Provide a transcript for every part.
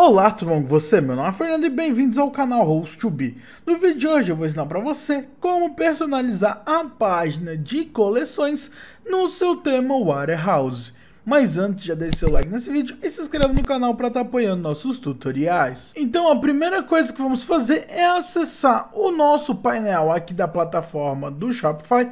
Olá tudo bom com você? Meu nome é Fernando e bem-vindos ao canal host 2 b No vídeo de hoje eu vou ensinar para você como personalizar a página de coleções no seu tema Warehouse. Mas antes, já deixe seu like nesse vídeo e se inscreva no canal para estar tá apoiando nossos tutoriais. Então a primeira coisa que vamos fazer é acessar o nosso painel aqui da plataforma do Shopify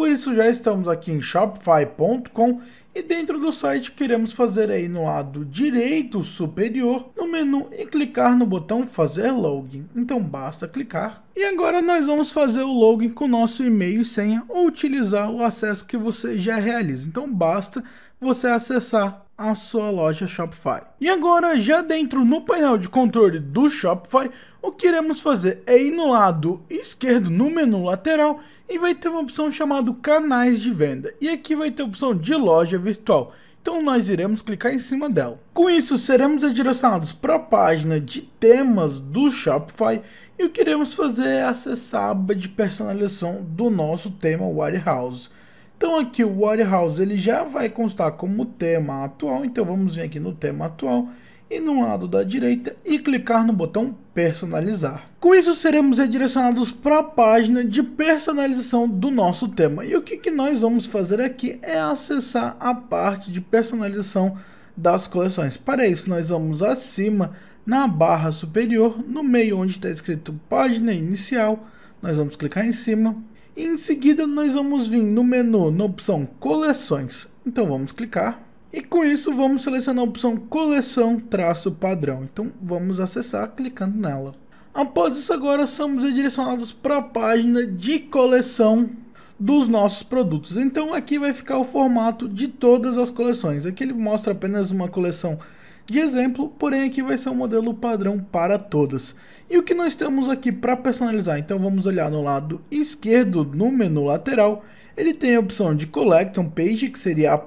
por isso já estamos aqui em shopify.com e dentro do site queremos fazer aí é no lado direito superior no menu e clicar no botão fazer login. Então basta clicar. E agora nós vamos fazer o login com nosso e-mail e senha ou utilizar o acesso que você já realiza. Então basta você acessar a sua loja Shopify. E agora já dentro no painel de controle do Shopify, o que iremos fazer é ir no lado esquerdo, no menu lateral, e vai ter uma opção chamada canais de venda. E aqui vai ter a opção de loja virtual. Então nós iremos clicar em cima dela. Com isso, seremos direcionados para a página de temas do Shopify e o que iremos fazer é acessar a aba de personalização do nosso tema Warehouse. Então aqui o Warehouse ele já vai constar como tema atual, então vamos vir aqui no tema atual e no lado da direita e clicar no botão personalizar. Com isso seremos redirecionados para a página de personalização do nosso tema e o que, que nós vamos fazer aqui é acessar a parte de personalização das coleções. Para isso nós vamos acima na barra superior no meio onde está escrito página inicial nós vamos clicar em cima e em seguida nós vamos vir no menu na opção coleções então vamos clicar e com isso vamos selecionar a opção coleção traço padrão. Então vamos acessar clicando nela. Após isso agora somos direcionados para a página de coleção dos nossos produtos. Então aqui vai ficar o formato de todas as coleções. Aqui ele mostra apenas uma coleção de exemplo, porém aqui vai ser um modelo padrão para todas. E o que nós temos aqui para personalizar? Então vamos olhar no lado esquerdo, no menu lateral, ele tem a opção de Collection Page, que seria a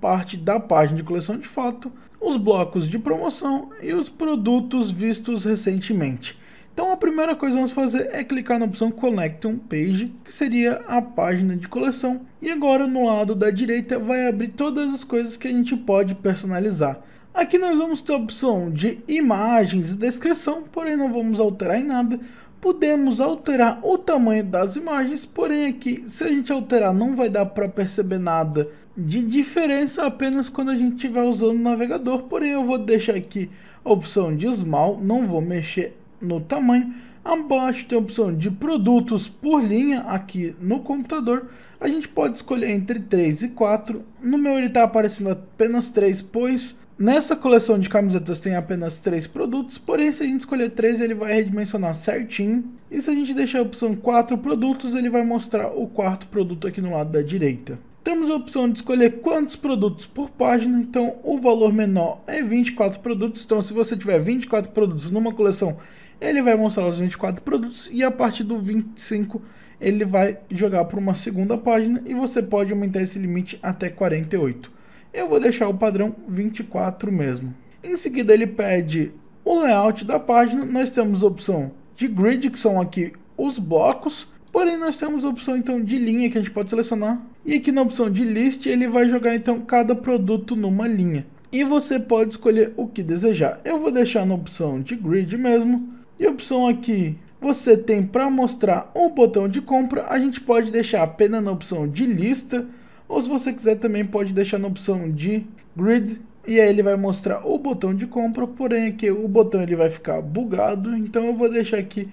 parte da página de coleção de foto, os blocos de promoção e os produtos vistos recentemente. Então a primeira coisa que vamos fazer é clicar na opção Collection Page, que seria a página de coleção. E agora no lado da direita vai abrir todas as coisas que a gente pode personalizar. Aqui nós vamos ter a opção de imagens e descrição, porém não vamos alterar em nada. Podemos alterar o tamanho das imagens, porém aqui se a gente alterar não vai dar para perceber nada de diferença apenas quando a gente estiver usando o navegador, porém eu vou deixar aqui a opção de small, não vou mexer no tamanho. Abaixo tem a opção de produtos por linha aqui no computador. A gente pode escolher entre 3 e 4. No meu ele está aparecendo apenas 3, pois nessa coleção de camisetas tem apenas 3 produtos. Porém, se a gente escolher 3, ele vai redimensionar certinho. E se a gente deixar a opção 4 produtos, ele vai mostrar o quarto produto aqui no lado da direita. Temos a opção de escolher quantos produtos por página, então o valor menor é 24 produtos. Então, se você tiver 24 produtos numa coleção, ele vai mostrar os 24 produtos e a partir do 25 ele vai jogar para uma segunda página e você pode aumentar esse limite até 48. Eu vou deixar o padrão 24 mesmo. Em seguida ele pede o layout da página, nós temos a opção de grid, que são aqui os blocos, porém nós temos a opção então de linha que a gente pode selecionar e aqui na opção de list ele vai jogar então cada produto numa linha. E você pode escolher o que desejar. Eu vou deixar na opção de grid mesmo. E a opção aqui você tem para mostrar um botão de compra, a gente pode deixar apenas na opção de lista, ou se você quiser também pode deixar na opção de grid, e aí ele vai mostrar o botão de compra, porém aqui o botão ele vai ficar bugado, então eu vou deixar aqui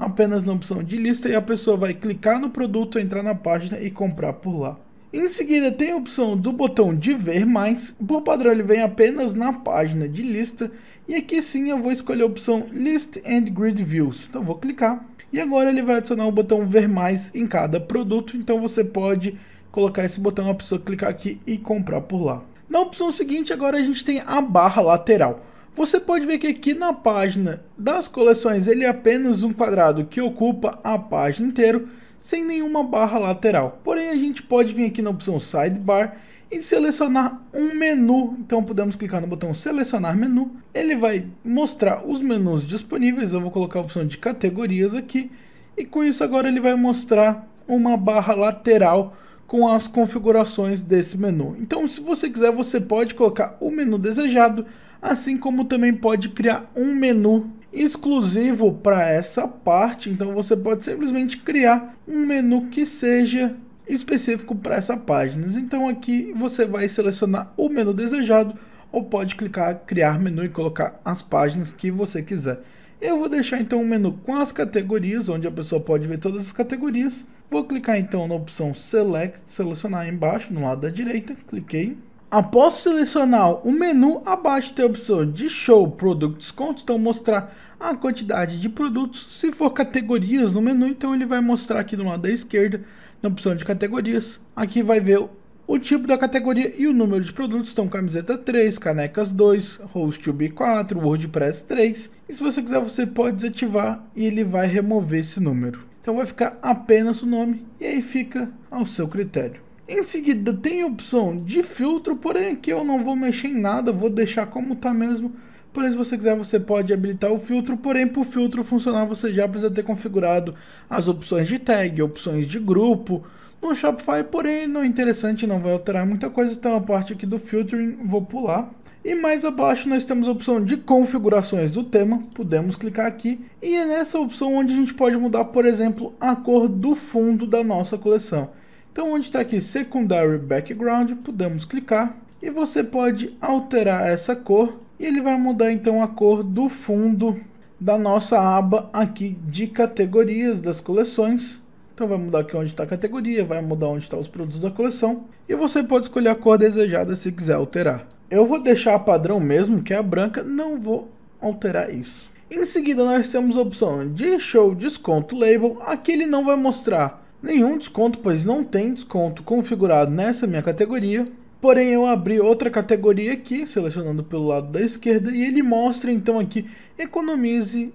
apenas na opção de lista e a pessoa vai clicar no produto, entrar na página e comprar por lá. Em seguida tem a opção do botão de ver mais, por padrão ele vem apenas na página de lista e aqui sim eu vou escolher a opção List and Grid Views, então vou clicar e agora ele vai adicionar o botão ver mais em cada produto, então você pode colocar esse botão, a pessoa clicar aqui e comprar por lá. Na opção seguinte agora a gente tem a barra lateral, você pode ver que aqui na página das coleções ele é apenas um quadrado que ocupa a página inteira, sem nenhuma barra lateral. Porém, a gente pode vir aqui na opção Sidebar e selecionar um menu. Então, podemos clicar no botão Selecionar Menu. Ele vai mostrar os menus disponíveis. Eu vou colocar a opção de categorias aqui. E com isso, agora ele vai mostrar uma barra lateral com as configurações desse menu. Então, se você quiser, você pode colocar o menu desejado assim como também pode criar um menu exclusivo para essa parte. Então você pode simplesmente criar um menu que seja específico para essa página. Então aqui você vai selecionar o menu desejado ou pode clicar criar menu e colocar as páginas que você quiser. Eu vou deixar então um menu com as categorias, onde a pessoa pode ver todas as categorias. Vou clicar então na opção Select, selecionar embaixo, no lado da direita, cliquei, Após selecionar o menu, abaixo tem a opção de show produtos contos, então mostrar a quantidade de produtos. Se for categorias no menu, então ele vai mostrar aqui do lado da esquerda, na opção de categorias. Aqui vai ver o tipo da categoria e o número de produtos, então camiseta 3, canecas 2, HostTube 4, WordPress 3. E se você quiser, você pode desativar e ele vai remover esse número. Então vai ficar apenas o nome e aí fica ao seu critério. Em seguida, tem a opção de filtro, porém aqui eu não vou mexer em nada, vou deixar como está mesmo. Porém, se você quiser, você pode habilitar o filtro, porém, para o filtro funcionar, você já precisa ter configurado as opções de tag, opções de grupo. No Shopify, porém, não é interessante, não vai alterar muita coisa, então a parte aqui do filtering vou pular. E mais abaixo nós temos a opção de configurações do tema, podemos clicar aqui, e é nessa opção onde a gente pode mudar, por exemplo, a cor do fundo da nossa coleção. Então, onde está aqui Secondary Background, podemos clicar e você pode alterar essa cor e ele vai mudar então a cor do fundo da nossa aba aqui de categorias das coleções. Então vai mudar aqui onde está a categoria, vai mudar onde estão tá os produtos da coleção e você pode escolher a cor desejada se quiser alterar. Eu vou deixar a padrão mesmo, que é a branca, não vou alterar isso. Em seguida nós temos a opção de Show Desconto Label, aqui ele não vai mostrar nenhum desconto, pois não tem desconto configurado nessa minha categoria. Porém, eu abri outra categoria aqui, selecionando pelo lado da esquerda, e ele mostra então aqui, economize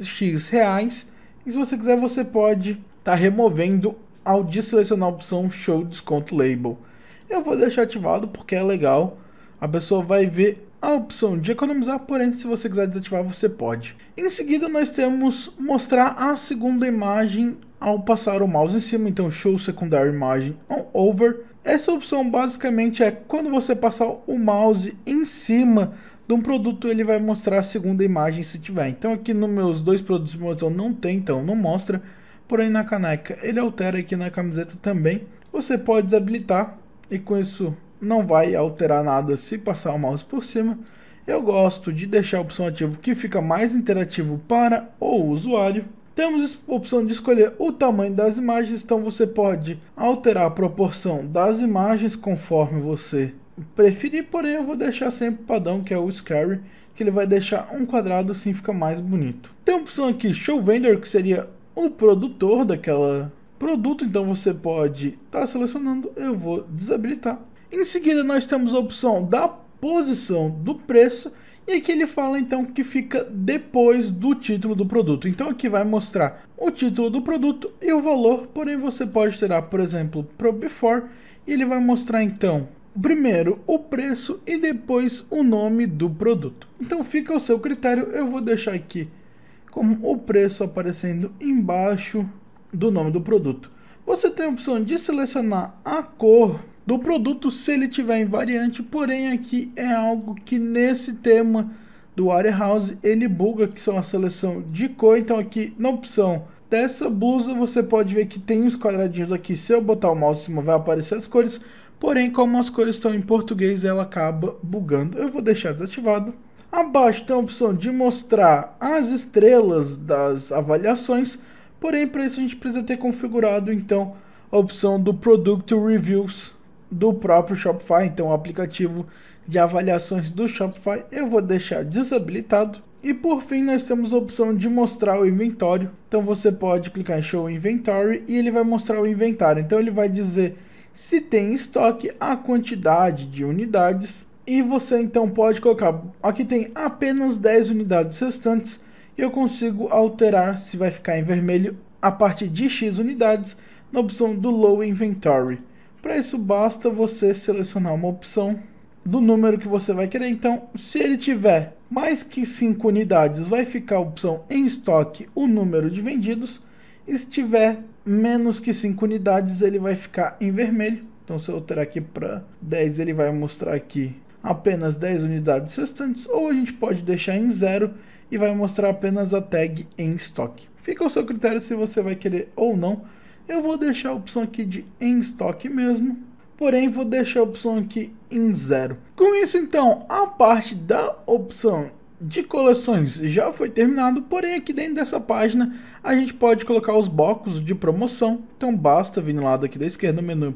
X reais. E se você quiser, você pode estar tá removendo ao desselecionar a opção Show Desconto Label. Eu vou deixar ativado porque é legal. A pessoa vai ver a opção de economizar, porém, se você quiser desativar, você pode. Em seguida, nós temos mostrar a segunda imagem ao passar o mouse em cima, então show secundar imagem on over. Essa opção basicamente é quando você passar o mouse em cima de um produto, ele vai mostrar a segunda imagem se tiver. Então aqui nos meus dois produtos Morton não tem, então não mostra. Porém na caneca ele altera aqui na camiseta também. Você pode desabilitar e com isso não vai alterar nada se passar o mouse por cima. Eu gosto de deixar a opção ativa que fica mais interativo para o usuário. Temos a opção de escolher o tamanho das imagens, então você pode alterar a proporção das imagens conforme você preferir, porém eu vou deixar sempre padrão, que é o Scary, que ele vai deixar um quadrado, assim fica mais bonito. Tem a opção aqui, Show Vendor, que seria o produtor daquela produto, então você pode estar tá selecionando, eu vou desabilitar. Em seguida nós temos a opção da posição do preço, e que ele fala então que fica depois do título do produto. Então aqui vai mostrar o título do produto e o valor, porém você pode tirar, por exemplo, pro before e ele vai mostrar então primeiro o preço e depois o nome do produto. Então fica ao seu critério, eu vou deixar aqui como o preço aparecendo embaixo do nome do produto. Você tem a opção de selecionar a cor do produto se ele tiver em variante, porém aqui é algo que nesse tema do warehouse ele buga, que são a seleção de cor, então aqui na opção dessa blusa você pode ver que tem uns quadradinhos aqui, se eu botar o mouse em cima vai aparecer as cores, porém como as cores estão em português ela acaba bugando, eu vou deixar desativado. Abaixo tem a opção de mostrar as estrelas das avaliações, porém para isso a gente precisa ter configurado então a opção do Product Reviews do próprio Shopify, então o aplicativo de avaliações do Shopify, eu vou deixar desabilitado. E por fim, nós temos a opção de mostrar o inventário, Então você pode clicar em Show Inventory e ele vai mostrar o inventário. Então ele vai dizer se tem estoque, a quantidade de unidades. E você então pode colocar, aqui tem apenas 10 unidades restantes. E eu consigo alterar se vai ficar em vermelho a partir de X unidades na opção do Low Inventory. Para isso basta você selecionar uma opção do número que você vai querer. Então, se ele tiver mais que 5 unidades, vai ficar a opção em estoque o número de vendidos. E se tiver menos que 5 unidades, ele vai ficar em vermelho. Então, se eu alterar aqui para 10, ele vai mostrar aqui apenas 10 unidades restantes, ou a gente pode deixar em zero e vai mostrar apenas a tag em estoque. Fica ao seu critério se você vai querer ou não eu vou deixar a opção aqui de em estoque mesmo, porém vou deixar a opção aqui em zero. Com isso então, a parte da opção de coleções já foi terminado, porém aqui dentro dessa página a gente pode colocar os blocos de promoção. Então basta vir no lado aqui da esquerda, no menu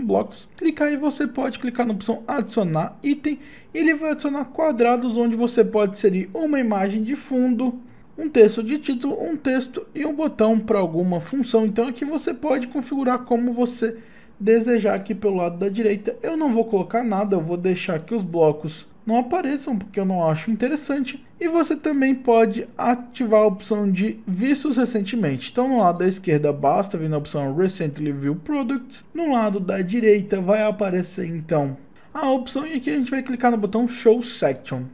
um Blocks, clicar e você pode clicar na opção adicionar item, ele vai adicionar quadrados onde você pode inserir uma imagem de fundo, um texto de título, um texto e um botão para alguma função. Então aqui você pode configurar como você desejar aqui pelo lado da direita. Eu não vou colocar nada, eu vou deixar que os blocos não apareçam porque eu não acho interessante. E você também pode ativar a opção de vistos recentemente. Então no lado da esquerda basta vir na opção Recently View Products. No lado da direita vai aparecer então a opção e aqui a gente vai clicar no botão Show Section.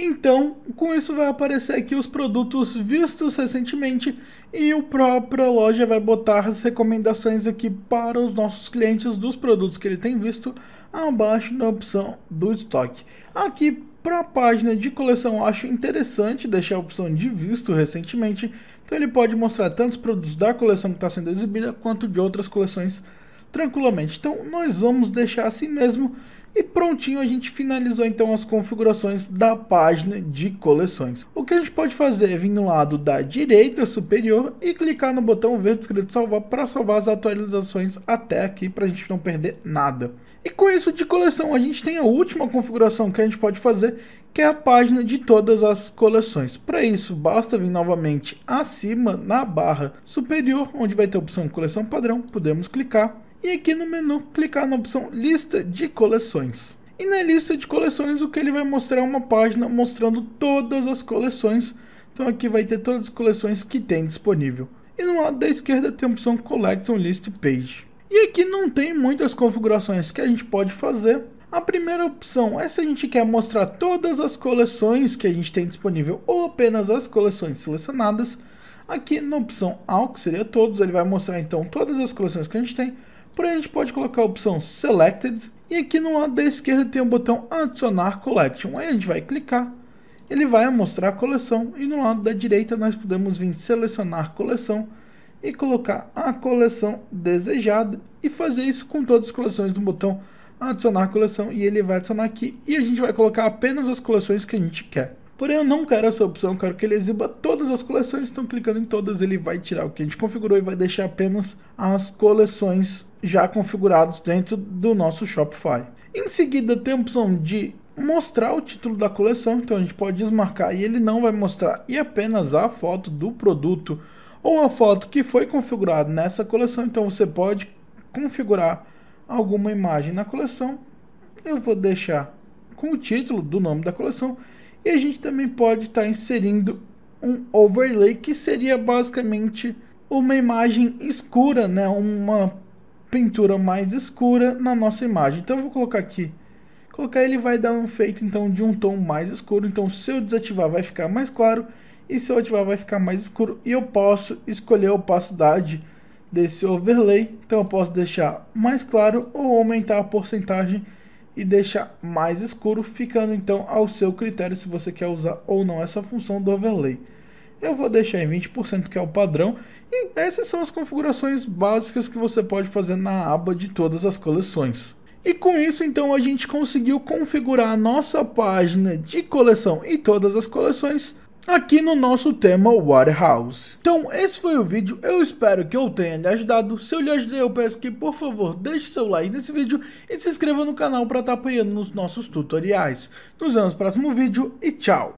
Então, com isso vai aparecer aqui os produtos vistos recentemente e a própria loja vai botar as recomendações aqui para os nossos clientes dos produtos que ele tem visto abaixo na opção do estoque. Aqui para a página de coleção, acho interessante deixar a opção de visto recentemente, então ele pode mostrar tantos produtos da coleção que está sendo exibida quanto de outras coleções tranquilamente. Então nós vamos deixar assim mesmo e prontinho, a gente finalizou então as configurações da página de coleções. O que a gente pode fazer é vir no lado da direita superior e clicar no botão verde escrito salvar para salvar as atualizações até aqui para a gente não perder nada. E com isso de coleção, a gente tem a última configuração que a gente pode fazer, que é a página de todas as coleções. Para isso, basta vir novamente acima na barra superior, onde vai ter a opção coleção padrão, podemos clicar e aqui no menu clicar na opção lista de coleções. E na lista de coleções o que ele vai mostrar é uma página mostrando todas as coleções. Então aqui vai ter todas as coleções que tem disponível. E no lado da esquerda tem a opção Collection List Page. E aqui não tem muitas configurações que a gente pode fazer. A primeira opção é se a gente quer mostrar todas as coleções que a gente tem disponível ou apenas as coleções selecionadas. Aqui na opção All, que seria todos, ele vai mostrar então todas as coleções que a gente tem. Por aí a gente pode colocar a opção Selected e aqui no lado da esquerda tem o botão Adicionar Collection. Aí a gente vai clicar, ele vai mostrar a coleção e no lado da direita nós podemos vir selecionar coleção e colocar a coleção desejada e fazer isso com todas as coleções do botão adicionar coleção e ele vai adicionar aqui e a gente vai colocar apenas as coleções que a gente quer. Porém, eu não quero essa opção, quero que ele exiba todas as coleções, então clicando em todas ele vai tirar o que a gente configurou e vai deixar apenas as coleções já configuradas dentro do nosso Shopify. Em seguida tem a opção de mostrar o título da coleção, então a gente pode desmarcar e ele não vai mostrar, e apenas a foto do produto ou a foto que foi configurada nessa coleção, então você pode configurar alguma imagem na coleção, eu vou deixar com o título do nome da coleção e a gente também pode estar tá inserindo um overlay, que seria basicamente uma imagem escura, né? uma pintura mais escura na nossa imagem. Então eu vou colocar aqui, colocar ele vai dar um efeito então de um tom mais escuro. Então se eu desativar vai ficar mais claro e se eu ativar vai ficar mais escuro. E eu posso escolher a opacidade desse overlay, então eu posso deixar mais claro ou aumentar a porcentagem e deixa mais escuro, ficando então ao seu critério se você quer usar ou não essa função do overlay. Eu vou deixar em 20% que é o padrão e essas são as configurações básicas que você pode fazer na aba de todas as coleções. E com isso, então, a gente conseguiu configurar a nossa página de coleção e todas as coleções aqui no nosso tema Waterhouse. Então esse foi o vídeo, eu espero que eu tenha lhe ajudado, se eu lhe ajudei eu peço que por favor deixe seu like nesse vídeo e se inscreva no canal para estar tá apoiando nos nossos tutoriais. Nos vemos no próximo vídeo e tchau!